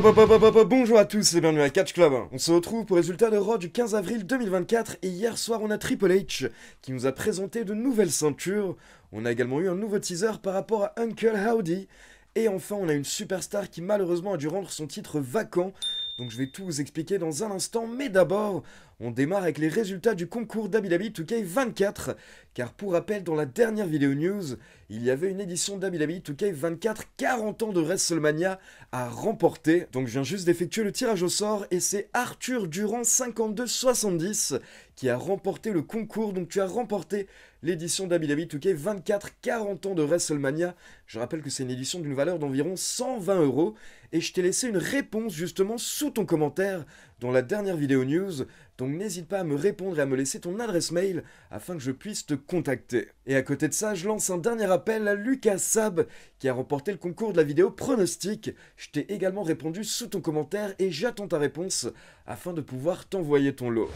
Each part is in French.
Bonjour à tous et bienvenue à Catch Club. On se retrouve pour le résultat de Raw du 15 avril 2024 et hier soir on a Triple H qui nous a présenté de nouvelles ceintures. On a également eu un nouveau teaser par rapport à Uncle Howdy. Et enfin on a une superstar qui malheureusement a dû rendre son titre vacant donc je vais tout vous expliquer dans un instant, mais d'abord, on démarre avec les résultats du concours d'Abilabi 2K24, car pour rappel, dans la dernière vidéo news, il y avait une édition d'Abilabi 2K24 40 ans de WrestleMania à remporter. Donc je viens juste d'effectuer le tirage au sort, et c'est Arthur Durand 70 qui a remporté le concours, donc tu as remporté l'édition 2K, 24, 40 ans de WrestleMania. Je rappelle que c'est une édition d'une valeur d'environ 120 euros. Et je t'ai laissé une réponse justement sous ton commentaire dans la dernière vidéo news. Donc n'hésite pas à me répondre et à me laisser ton adresse mail afin que je puisse te contacter. Et à côté de ça, je lance un dernier appel à Lucas Sab qui a remporté le concours de la vidéo pronostic. Je t'ai également répondu sous ton commentaire et j'attends ta réponse afin de pouvoir t'envoyer ton lot.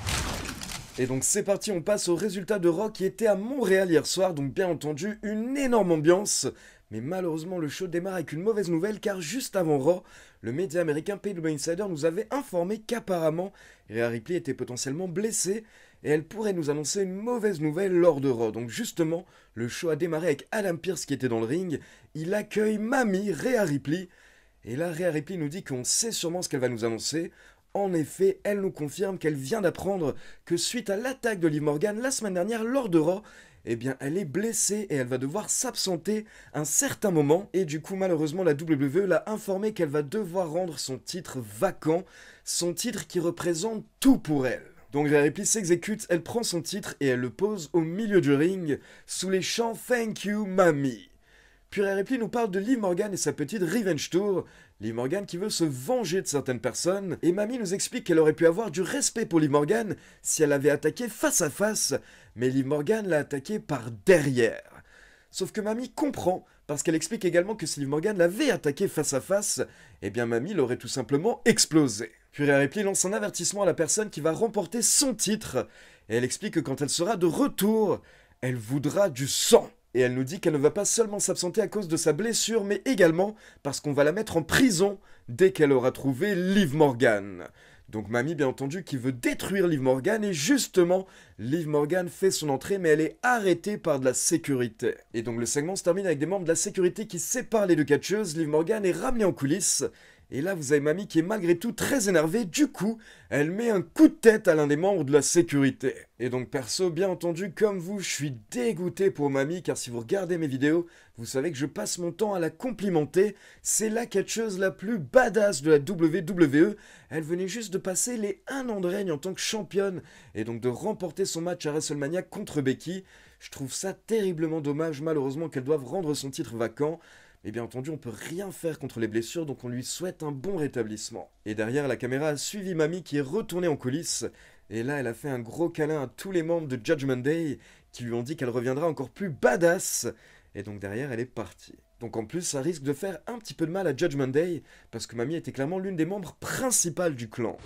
Et donc c'est parti, on passe au résultat de Rock qui était à Montréal hier soir, donc bien entendu une énorme ambiance. Mais malheureusement le show démarre avec une mauvaise nouvelle car juste avant Raw, le média américain PW Insider nous avait informé qu'apparemment Rhea Ripley était potentiellement blessée et elle pourrait nous annoncer une mauvaise nouvelle lors de Raw. Donc justement, le show a démarré avec Adam Pierce qui était dans le ring, il accueille Mamie Rhea Ripley. Et là, Rhea Ripley nous dit qu'on sait sûrement ce qu'elle va nous annoncer. En effet, elle nous confirme qu'elle vient d'apprendre que suite à l'attaque de Liv Morgan la semaine dernière lors de Raw, eh bien elle est blessée et elle va devoir s'absenter un certain moment et du coup malheureusement la WWE l'a informée qu'elle va devoir rendre son titre vacant, son titre qui représente tout pour elle. Donc la réplique s'exécute, elle prend son titre et elle le pose au milieu du ring sous les chants Thank you Mommy. Puis la réplique nous parle de Liv Morgan et sa petite Revenge Tour, Liv Morgan qui veut se venger de certaines personnes, et Mamie nous explique qu'elle aurait pu avoir du respect pour Lee Morgan si elle avait attaqué face à face, mais Liv Morgan l'a attaqué par derrière. Sauf que Mamie comprend, parce qu'elle explique également que si Liv Morgan l'avait attaqué face à face, eh bien Mamie l'aurait tout simplement explosé. Puis Ripley lance un avertissement à la personne qui va remporter son titre, et elle explique que quand elle sera de retour, elle voudra du sang. Et elle nous dit qu'elle ne va pas seulement s'absenter à cause de sa blessure, mais également parce qu'on va la mettre en prison dès qu'elle aura trouvé Liv Morgan. Donc Mamie, bien entendu, qui veut détruire Liv Morgan, et justement, Liv Morgan fait son entrée, mais elle est arrêtée par de la sécurité. Et donc le segment se termine avec des membres de la sécurité qui séparent les deux catcheuses, Liv Morgan est ramenée en coulisses, et là, vous avez Mamie qui est malgré tout très énervée. Du coup, elle met un coup de tête à l'un des membres de la sécurité. Et donc, perso, bien entendu, comme vous, je suis dégoûté pour Mamie, car si vous regardez mes vidéos, vous savez que je passe mon temps à la complimenter. C'est la catcheuse la plus badass de la WWE. Elle venait juste de passer les 1 an de règne en tant que championne, et donc de remporter son match à WrestleMania contre Becky. Je trouve ça terriblement dommage, malheureusement, qu'elle doive rendre son titre vacant. Et eh bien entendu, on peut rien faire contre les blessures, donc on lui souhaite un bon rétablissement. Et derrière, la caméra a suivi Mamie qui est retournée en coulisses, et là, elle a fait un gros câlin à tous les membres de Judgment Day, qui lui ont dit qu'elle reviendra encore plus badass, et donc derrière, elle est partie. Donc en plus, ça risque de faire un petit peu de mal à Judgment Day, parce que Mamie était clairement l'une des membres principales du clan.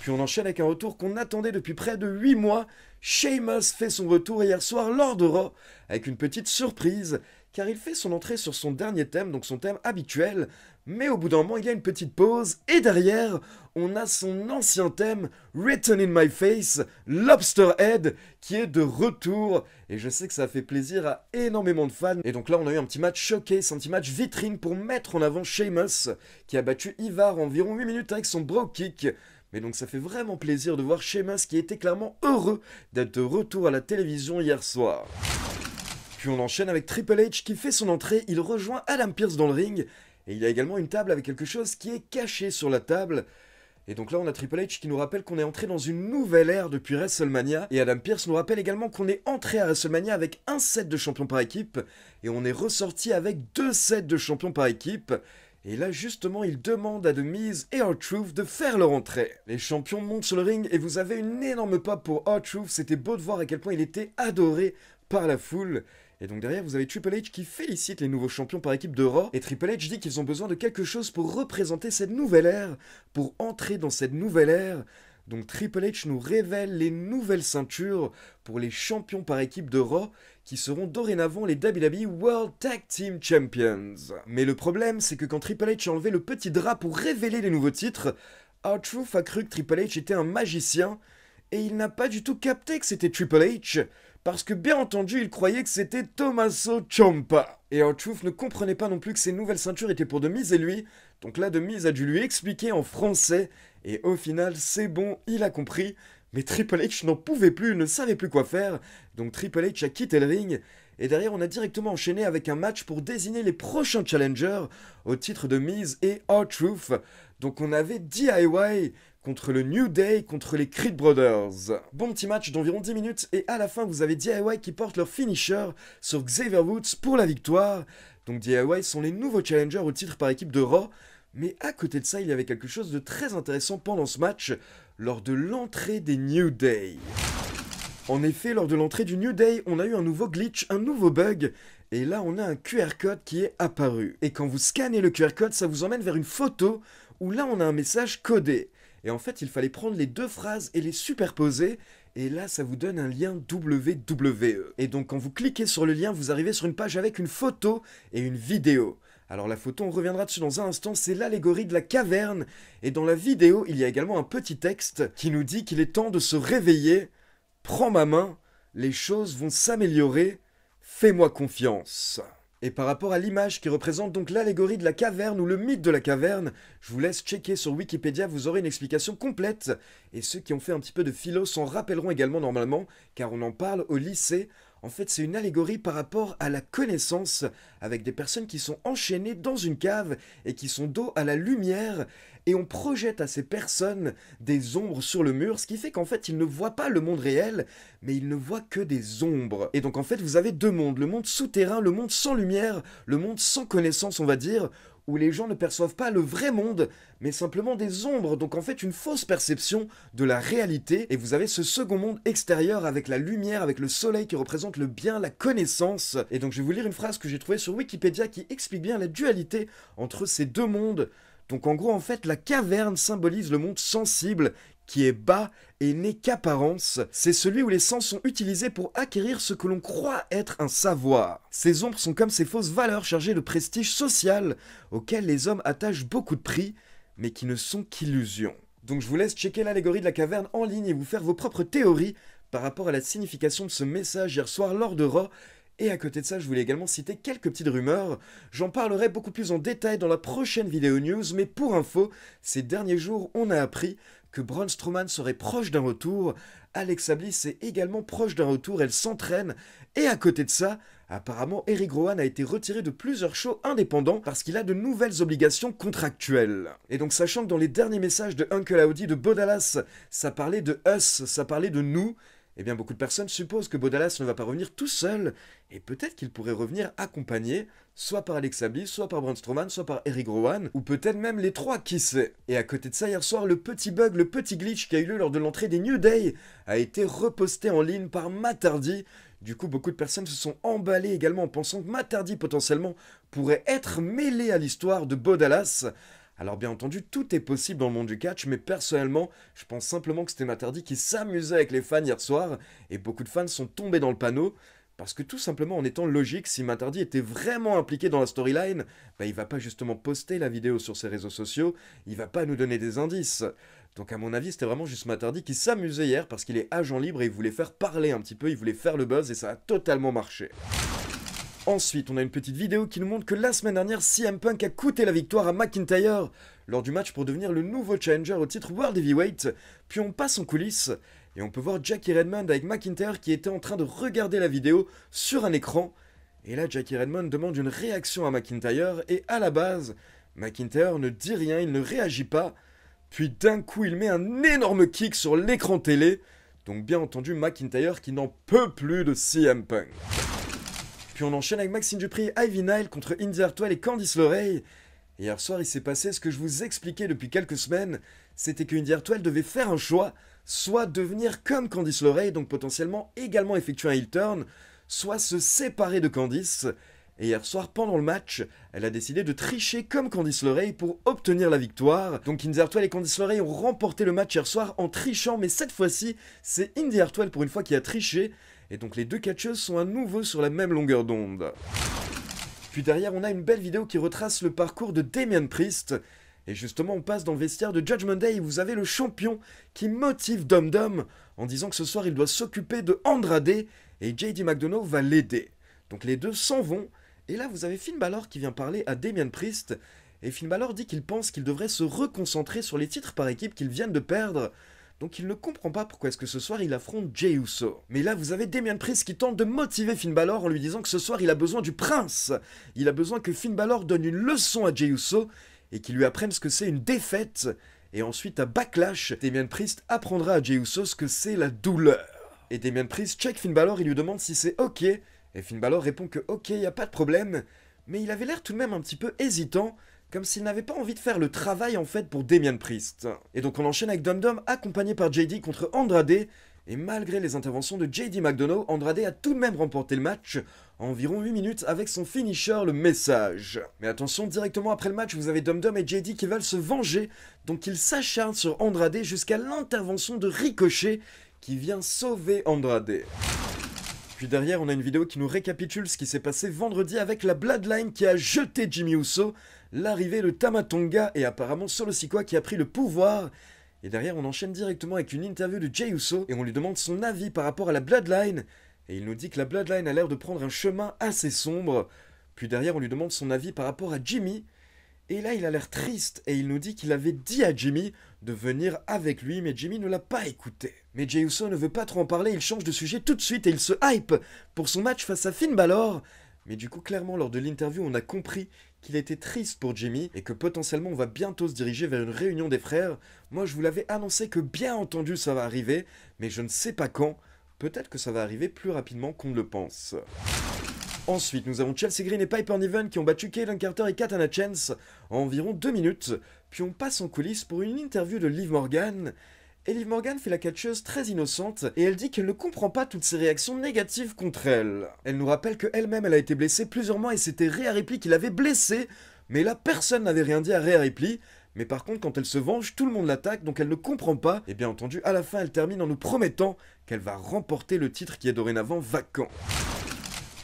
Puis on enchaîne avec un retour qu'on attendait depuis près de 8 mois. Sheamus fait son retour hier soir lors de Raw, avec une petite surprise, car il fait son entrée sur son dernier thème, donc son thème habituel, mais au bout d'un moment il y a une petite pause, et derrière on a son ancien thème, Written in My Face, Lobster Head, qui est de retour, et je sais que ça fait plaisir à énormément de fans, et donc là on a eu un petit match showcase, un petit match vitrine pour mettre en avant Sheamus, qui a battu Ivar environ 8 minutes avec son bro kick, mais donc ça fait vraiment plaisir de voir Sheamus qui était clairement heureux d'être de retour à la télévision hier soir. Puis on enchaîne avec Triple H qui fait son entrée, il rejoint Adam Pierce dans le ring, et il y a également une table avec quelque chose qui est caché sur la table. Et donc là, on a Triple H qui nous rappelle qu'on est entré dans une nouvelle ère depuis WrestleMania. Et Adam Pierce nous rappelle également qu'on est entré à WrestleMania avec un set de champions par équipe. Et on est ressorti avec deux sets de champions par équipe. Et là, justement, il demande à The Miz et R-Truth de faire leur entrée. Les champions montent sur le ring et vous avez une énorme pop pour R-Truth. C'était beau de voir à quel point il était adoré par la foule. Et donc derrière, vous avez Triple H qui félicite les nouveaux champions par équipe de Raw, et Triple H dit qu'ils ont besoin de quelque chose pour représenter cette nouvelle ère, pour entrer dans cette nouvelle ère. Donc Triple H nous révèle les nouvelles ceintures pour les champions par équipe de Raw qui seront dorénavant les WWE World Tag Team Champions. Mais le problème, c'est que quand Triple H a enlevé le petit drap pour révéler les nouveaux titres, R-Truth a cru que Triple H était un magicien et il n'a pas du tout capté que c'était Triple H parce que bien entendu, il croyait que c'était Tommaso Ciampa. Et Outruth ne comprenait pas non plus que ces nouvelles ceintures étaient pour Demise et lui, donc là Demise a dû lui expliquer en français, et au final, c'est bon, il a compris, mais Triple H n'en pouvait plus, ne savait plus quoi faire, donc Triple H a quitté le ring, et derrière on a directement enchaîné avec un match pour désigner les prochains challengers au titre de Miz et r Donc on avait DIY contre le New Day, contre les Creed Brothers. Bon petit match d'environ 10 minutes et à la fin vous avez DIY qui porte leur finisher sur Xavier Woods pour la victoire. Donc DIY sont les nouveaux challengers au titre par équipe de Raw. Mais à côté de ça, il y avait quelque chose de très intéressant pendant ce match, lors de l'entrée des New Day. En effet, lors de l'entrée du New Day, on a eu un nouveau glitch, un nouveau bug, et là on a un QR code qui est apparu. Et quand vous scannez le QR code, ça vous emmène vers une photo où là on a un message codé. Et en fait, il fallait prendre les deux phrases et les superposer. Et là, ça vous donne un lien WWE. Et donc, quand vous cliquez sur le lien, vous arrivez sur une page avec une photo et une vidéo. Alors la photo, on reviendra dessus dans un instant, c'est l'allégorie de la caverne. Et dans la vidéo, il y a également un petit texte qui nous dit qu'il est temps de se réveiller. Prends ma main, les choses vont s'améliorer, fais-moi confiance. Et par rapport à l'image qui représente donc l'allégorie de la caverne ou le mythe de la caverne, je vous laisse checker sur Wikipédia, vous aurez une explication complète. Et ceux qui ont fait un petit peu de philo s'en rappelleront également normalement, car on en parle au lycée en fait, c'est une allégorie par rapport à la connaissance, avec des personnes qui sont enchaînées dans une cave et qui sont dos à la lumière, et on projette à ces personnes des ombres sur le mur, ce qui fait qu'en fait, ils ne voient pas le monde réel, mais ils ne voient que des ombres. Et donc, en fait, vous avez deux mondes, le monde souterrain, le monde sans lumière, le monde sans connaissance, on va dire, où les gens ne perçoivent pas le vrai monde, mais simplement des ombres, donc en fait une fausse perception de la réalité, et vous avez ce second monde extérieur avec la lumière, avec le soleil qui représente le bien, la connaissance. Et donc je vais vous lire une phrase que j'ai trouvée sur Wikipédia qui explique bien la dualité entre ces deux mondes. Donc en gros, en fait, la caverne symbolise le monde sensible qui est bas et n'est qu'apparence, c'est celui où les sens sont utilisés pour acquérir ce que l'on croit être un savoir. Ces ombres sont comme ces fausses valeurs chargées de prestige social auxquelles les hommes attachent beaucoup de prix, mais qui ne sont qu'illusions. Donc je vous laisse checker l'allégorie de la caverne en ligne et vous faire vos propres théories par rapport à la signification de ce message hier soir lors de Raw, et à côté de ça, je voulais également citer quelques petites rumeurs. J'en parlerai beaucoup plus en détail dans la prochaine vidéo news, mais pour info, ces derniers jours, on a appris que Braun Strowman serait proche d'un retour. Alexa Bliss est également proche d'un retour, elle s'entraîne. Et à côté de ça, apparemment Eric Rowan a été retiré de plusieurs shows indépendants parce qu'il a de nouvelles obligations contractuelles. Et donc sachant que dans les derniers messages de Uncle Audi de Bodalas, ça parlait de us, ça parlait de nous, eh bien, beaucoup de personnes supposent que Baudalas ne va pas revenir tout seul, et peut-être qu'il pourrait revenir accompagné, soit par Alex Abby, soit par Brand soit par Eric Rowan, ou peut-être même les trois, qui sait. Et à côté de ça, hier soir, le petit bug, le petit glitch qui a eu lieu lors de l'entrée des New Day a été reposté en ligne par Matardi, Du coup, beaucoup de personnes se sont emballées également en pensant que Matardi, potentiellement, pourrait être mêlé à l'histoire de Baudalas. Alors bien entendu, tout est possible dans le monde du catch, mais personnellement, je pense simplement que c'était Matardi qui s'amusait avec les fans hier soir, et beaucoup de fans sont tombés dans le panneau, parce que tout simplement, en étant logique, si Matardi était vraiment impliqué dans la storyline, bah, il va pas justement poster la vidéo sur ses réseaux sociaux, il va pas nous donner des indices. Donc à mon avis, c'était vraiment juste Matardi qui s'amusait hier parce qu'il est agent libre et il voulait faire parler un petit peu, il voulait faire le buzz et ça a totalement marché. Ensuite, on a une petite vidéo qui nous montre que la semaine dernière, CM Punk a coûté la victoire à McIntyre lors du match pour devenir le nouveau challenger au titre World Heavyweight. Puis on passe en coulisses et on peut voir Jackie Redmond avec McIntyre qui était en train de regarder la vidéo sur un écran. Et là, Jackie Redmond demande une réaction à McIntyre et à la base, McIntyre ne dit rien, il ne réagit pas. Puis d'un coup, il met un énorme kick sur l'écran télé. Donc bien entendu, McIntyre qui n'en peut plus de CM Punk. Puis on enchaîne avec Maxine Dupri, Ivy Nile contre Indy Toile et Candice LeRae. Hier soir, il s'est passé ce que je vous expliquais depuis quelques semaines, c'était que Indy devait faire un choix, soit devenir comme Candice Loreille, donc potentiellement également effectuer un heel turn, soit se séparer de Candice. Et hier soir, pendant le match, elle a décidé de tricher comme Candice Loreille pour obtenir la victoire. Donc Indy et Candice Loreille ont remporté le match hier soir en trichant, mais cette fois-ci, c'est Indy Hartwell pour une fois qui a triché. Et donc les deux catcheuses sont à nouveau sur la même longueur d'onde. Puis derrière, on a une belle vidéo qui retrace le parcours de Damien Priest. Et justement, on passe dans le vestiaire de Judgment Day et vous avez le champion qui motive Dom Dom en disant que ce soir il doit s'occuper de Andrade et JD McDonough va l'aider. Donc les deux s'en vont. Et là, vous avez Finn Balor qui vient parler à Damien Priest. Et Finn Balor dit qu'il pense qu'il devrait se reconcentrer sur les titres par équipe qu'il vient de perdre donc il ne comprend pas pourquoi est-ce que ce soir il affronte Jey Mais là vous avez Damien Priest qui tente de motiver Finn Balor en lui disant que ce soir il a besoin du prince. Il a besoin que Finn Balor donne une leçon à Jey et qu'il lui apprenne ce que c'est une défaite. Et ensuite à Backlash, Damien Priest apprendra à Jey ce que c'est la douleur. Et Damien Priest check Finn Balor et lui demande si c'est ok. Et Finn Balor répond que ok, y a pas de problème. Mais il avait l'air tout de même un petit peu hésitant comme s'il n'avait pas envie de faire le travail en fait pour Damien Priest. Et donc on enchaîne avec Dum Dom accompagné par JD contre Andrade. Et malgré les interventions de JD McDonough, Andrade a tout de même remporté le match en environ 8 minutes avec son finisher le message. Mais attention, directement après le match, vous avez Dom Dom et JD qui veulent se venger, donc ils s'acharnent sur Andrade jusqu'à l'intervention de Ricochet qui vient sauver Andrade. Puis derrière, on a une vidéo qui nous récapitule ce qui s'est passé vendredi avec la Bloodline qui a jeté Jimmy Uso, l'arrivée de Tamatonga et apparemment Solosikwa qui a pris le pouvoir. Et derrière, on enchaîne directement avec une interview de Jay Uso et on lui demande son avis par rapport à la Bloodline. Et il nous dit que la Bloodline a l'air de prendre un chemin assez sombre. Puis derrière, on lui demande son avis par rapport à Jimmy et là, il a l'air triste et il nous dit qu'il avait dit à Jimmy de venir avec lui, mais Jimmy ne l'a pas écouté. Mais Jey Uso ne veut pas trop en parler, il change de sujet tout de suite et il se hype pour son match face à Finn Balor. Mais du coup, clairement, lors de l'interview, on a compris qu'il était triste pour Jimmy et que potentiellement on va bientôt se diriger vers une réunion des frères. Moi, je vous l'avais annoncé que bien entendu ça va arriver, mais je ne sais pas quand. Peut-être que ça va arriver plus rapidement qu'on ne le pense. Ensuite, nous avons Chelsea Green et Piper Niven qui ont battu Kaylin Carter et Katana Chance en environ 2 minutes, puis on passe en coulisses pour une interview de Liv Morgan. Et Liv Morgan fait la catcheuse très innocente et elle dit qu'elle ne comprend pas toutes ces réactions négatives contre elle. Elle nous rappelle qu'elle-même elle a été blessée plusieurs mois et c'était Rhea Ripley qui l'avait blessée, mais là personne n'avait rien dit à Rhea Ripley, mais par contre, quand elle se venge, tout le monde l'attaque, donc elle ne comprend pas. Et bien entendu, à la fin, elle termine en nous promettant qu'elle va remporter le titre qui est dorénavant vacant.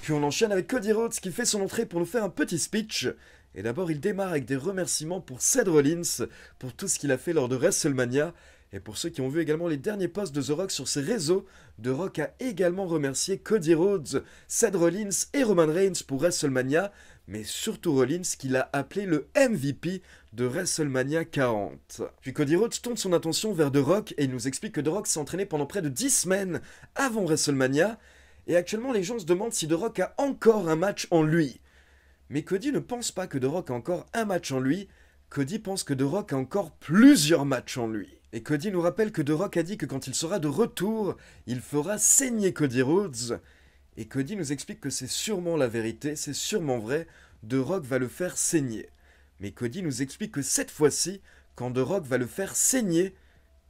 Puis on enchaîne avec Cody Rhodes qui fait son entrée pour nous faire un petit speech. Et d'abord, il démarre avec des remerciements pour Seth Rollins pour tout ce qu'il a fait lors de WrestleMania. Et pour ceux qui ont vu également les derniers posts de The Rock sur ses réseaux, The Rock a également remercié Cody Rhodes, Seth Rollins et Roman Reigns pour WrestleMania, mais surtout Rollins qui l'a appelé le MVP de WrestleMania 40. Puis Cody Rhodes tourne son attention vers The Rock et il nous explique que The Rock s'est entraîné pendant près de 10 semaines avant WrestleMania et actuellement les gens se demandent si The Rock a encore un match en lui. Mais Cody ne pense pas que The Rock a encore un match en lui, Cody pense que The Rock a encore plusieurs matchs en lui. Et Cody nous rappelle que The Rock a dit que quand il sera de retour, il fera saigner Cody Rhodes. Et Cody nous explique que c'est sûrement la vérité, c'est sûrement vrai, The Rock va le faire saigner. Mais Cody nous explique que cette fois-ci, quand The Rock va le faire saigner,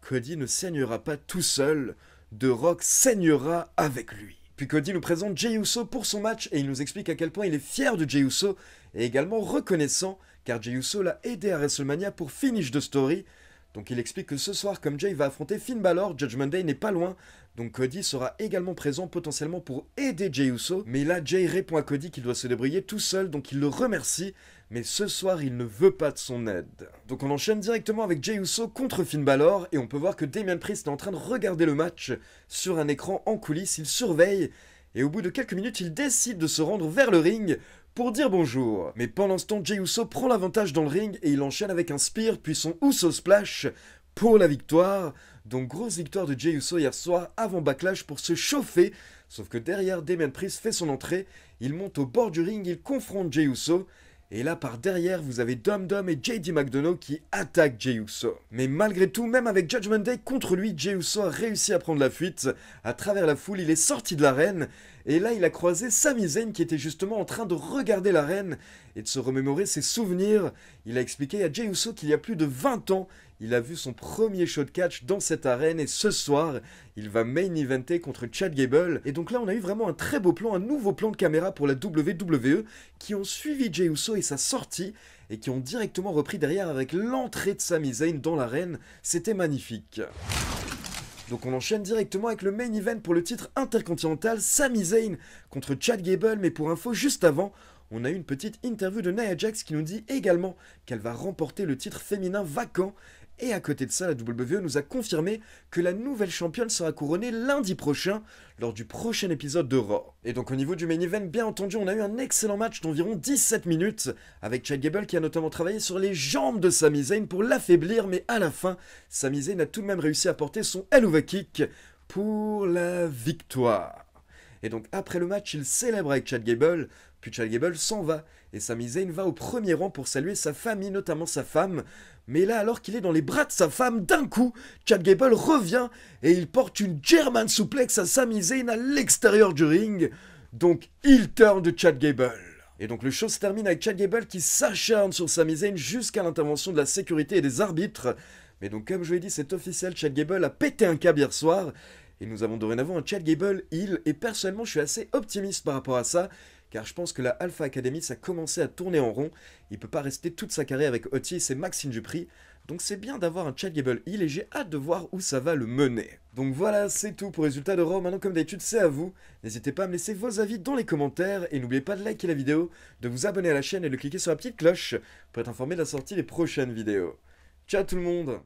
Cody ne saignera pas tout seul, The Rock saignera avec lui. Puis Cody nous présente Jey Uso pour son match et il nous explique à quel point il est fier de Jey Uso et également reconnaissant car Jey Uso l'a aidé à WrestleMania pour finish de story. Donc il explique que ce soir, comme Jay va affronter Finn Balor, Judgment Day n'est pas loin, donc Cody sera également présent potentiellement pour aider Jay Uso, mais là Jey répond à Cody qu'il doit se débrouiller tout seul, donc il le remercie, mais ce soir il ne veut pas de son aide. Donc on enchaîne directement avec Jay Uso contre Finn Balor, et on peut voir que Damien Priest est en train de regarder le match sur un écran en coulisses, il surveille, et au bout de quelques minutes il décide de se rendre vers le ring pour dire bonjour. Mais pendant ce temps, Jey Uso prend l'avantage dans le ring et il enchaîne avec un spear puis son Uso Splash pour la victoire. Donc grosse victoire de Jey Uso hier soir avant Backlash pour se chauffer. Sauf que derrière, Damien Priest fait son entrée, il monte au bord du ring, il confronte Jey Uso. Et là, par derrière, vous avez Dom Dom et JD McDonough qui attaquent Jey Uso. Mais malgré tout, même avec Judgment Day contre lui, Jey Uso a réussi à prendre la fuite. À travers la foule, il est sorti de l'arène. Et là, il a croisé Sami Zayn qui était justement en train de regarder l'arène et de se remémorer ses souvenirs. Il a expliqué à Jey Uso qu'il y a plus de 20 ans, il a vu son premier de catch dans cette arène et ce soir, il va main eventer contre Chad Gable. Et donc là, on a eu vraiment un très beau plan, un nouveau plan de caméra pour la WWE qui ont suivi Jey Uso et sa sortie et qui ont directement repris derrière avec l'entrée de Sami Zayn dans l'arène. C'était magnifique. Donc on enchaîne directement avec le main event pour le titre intercontinental Sami Zayn contre Chad Gable, mais pour info juste avant, on a eu une petite interview de Nia Jax qui nous dit également qu'elle va remporter le titre féminin vacant et à côté de ça, la WWE nous a confirmé que la nouvelle championne sera couronnée lundi prochain lors du prochain épisode de Raw. Et donc au niveau du main event, bien entendu, on a eu un excellent match d'environ 17 minutes avec Chad Gable qui a notamment travaillé sur les jambes de Sami Zayn pour l'affaiblir, mais à la fin, Sami Zayn a tout de même réussi à porter son Helluva Kick pour la victoire. Et donc après le match, il célèbre avec Chad Gable Chad Gable s'en va, et Sami Zayn va au premier rang pour saluer sa famille, notamment sa femme. Mais là, alors qu'il est dans les bras de sa femme, d'un coup, Chad Gable revient et il porte une German suplex à Sami Zayn à l'extérieur du ring. Donc, il turn de Chad Gable. Et donc le show se termine avec Chad Gable qui s'acharne sur Sami Zayn jusqu'à l'intervention de la sécurité et des arbitres. Mais donc comme je l'ai dit, cet officiel, Chad Gable a pété un câble hier soir. Et nous avons dorénavant un Chad Gable, il, et personnellement je suis assez optimiste par rapport à ça car je pense que la Alpha Academy, ça commencé à tourner en rond. Il peut pas rester toute sa carrière avec Otis et Maxine Dupri. Donc c'est bien d'avoir un Chad Gable Hill et j'ai hâte de voir où ça va le mener. Donc voilà, c'est tout pour résultat de Rome. Maintenant, comme d'habitude, c'est à vous. N'hésitez pas à me laisser vos avis dans les commentaires et n'oubliez pas de liker la vidéo, de vous abonner à la chaîne et de cliquer sur la petite cloche pour être informé de la sortie des prochaines vidéos. Ciao tout le monde